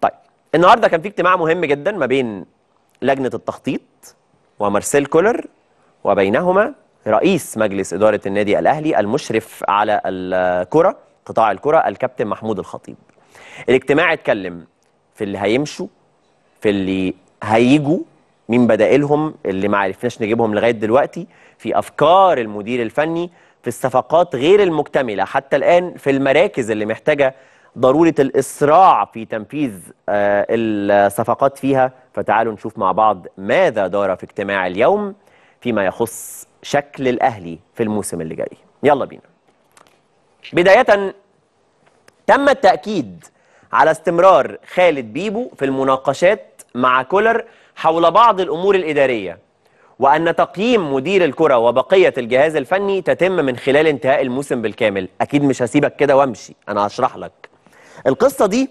طيب النهارده كان في اجتماع مهم جدا ما بين لجنه التخطيط ومارسيل كولر وبينهما رئيس مجلس اداره النادي الاهلي المشرف على الكره قطاع الكره الكابتن محمود الخطيب. الاجتماع اتكلم في اللي هيمشوا في اللي هيجوا مين بدائلهم اللي ما عرفناش نجيبهم لغايه دلوقتي في افكار المدير الفني في الصفقات غير المكتمله حتى الان في المراكز اللي محتاجه ضروره الاسراع في تنفيذ آه، الصفقات فيها فتعالوا نشوف مع بعض ماذا دار في اجتماع اليوم فيما يخص شكل الاهلي في الموسم اللي جاي يلا بينا بدايه تم التاكيد على استمرار خالد بيبو في المناقشات مع كولر حول بعض الامور الاداريه وأن تقييم مدير الكرة وبقية الجهاز الفني تتم من خلال انتهاء الموسم بالكامل أكيد مش هسيبك كده وامشي أنا هشرح لك القصه دي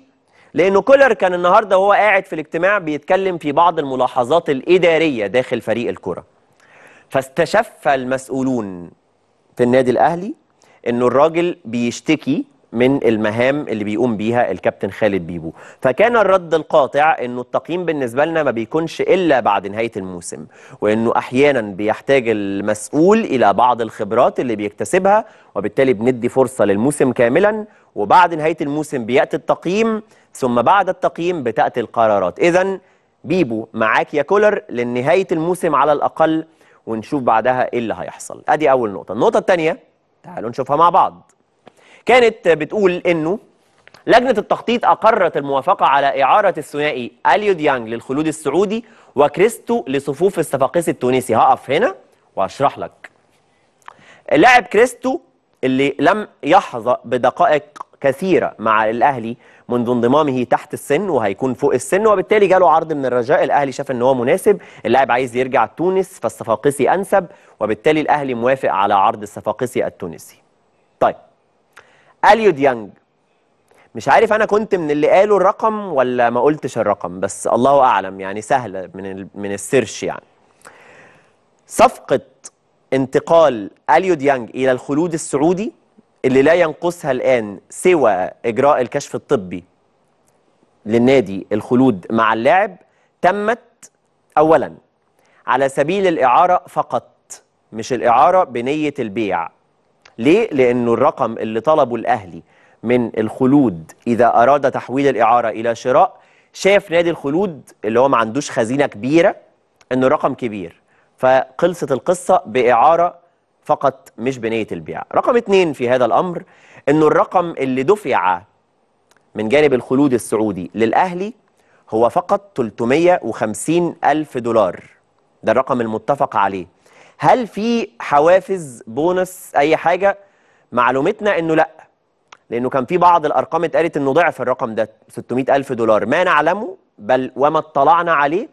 لانه كولر كان النهارده وهو قاعد في الاجتماع بيتكلم في بعض الملاحظات الاداريه داخل فريق الكره فاستشف المسؤولون في النادي الاهلي انه الراجل بيشتكي من المهام اللي بيقوم بيها الكابتن خالد بيبو فكان الرد القاطع انه التقييم بالنسبه لنا ما بيكونش الا بعد نهايه الموسم وانه احيانا بيحتاج المسؤول الى بعض الخبرات اللي بيكتسبها وبالتالي بندي فرصه للموسم كاملا وبعد نهايه الموسم بياتي التقييم ثم بعد التقييم بتاتي القرارات اذا بيبو معاك يا كولر لنهايه الموسم على الاقل ونشوف بعدها ايه اللي هيحصل ادي اول نقطه النقطه الثانيه تعالوا نشوفها مع بعض كانت بتقول انه لجنة التخطيط أقرت الموافقة على إعارة الثنائي أليو ديانج للخلود السعودي وكريستو لصفوف الصفاقسي التونسي هقف هنا واشرح لك اللاعب كريستو اللي لم يحظى بدقائق كثيرة مع الأهلي منذ انضمامه تحت السن وهيكون فوق السن وبالتالي جاله عرض من الرجاء الأهلي شاف ان هو مناسب اللاعب عايز يرجع تونس فالصفاقسي أنسب وبالتالي الأهلي موافق على عرض الصفاقسي التونسي طيب اليو ديانج مش عارف انا كنت من اللي قالوا الرقم ولا ما قلتش الرقم بس الله اعلم يعني سهله من من السيرش يعني صفقه انتقال اليو ديانج الى الخلود السعودي اللي لا ينقصها الان سوى اجراء الكشف الطبي للنادي الخلود مع اللاعب تمت اولا على سبيل الاعاره فقط مش الاعاره بنيه البيع ليه؟ لأنه الرقم اللي طلبه الأهلي من الخلود إذا أراد تحويل الإعارة إلى شراء شاف نادي الخلود اللي هو ما عندوش خزينة كبيرة إنه رقم كبير فقلصت القصة بإعارة فقط مش بنية البيع رقم اتنين في هذا الأمر إنه الرقم اللي دفع من جانب الخلود السعودي للأهلي هو فقط 350 ألف دولار ده الرقم المتفق عليه هل في حوافز بونص اي حاجه معلومتنا انه لا لانه كان في بعض الارقام اتقالت انه ضعف الرقم ده 600 الف دولار ما نعلمه بل وما اطلعنا عليه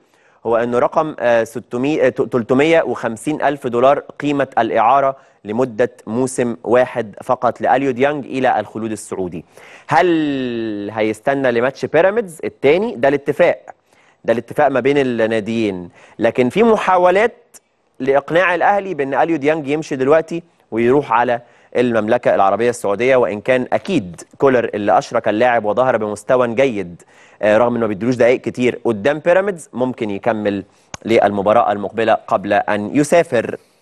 هو انه رقم 600 آه، 350 آه، الف دولار قيمه الاعاره لمده موسم واحد فقط لاليو ديانج الى الخلود السعودي هل هيستنى لماتش بيراميدز الثاني ده الاتفاق ده الاتفاق ما بين الناديين لكن في محاولات لاقناع الاهلي بان اليو ديانج يمشي دلوقتي ويروح على المملكه العربيه السعوديه وان كان اكيد كولر اللي اشرك اللاعب وظهر بمستوى جيد آه، رغم انه ما بيدلوش دقائق كتير قدام بيراميدز ممكن يكمل للمباراه المقبله قبل ان يسافر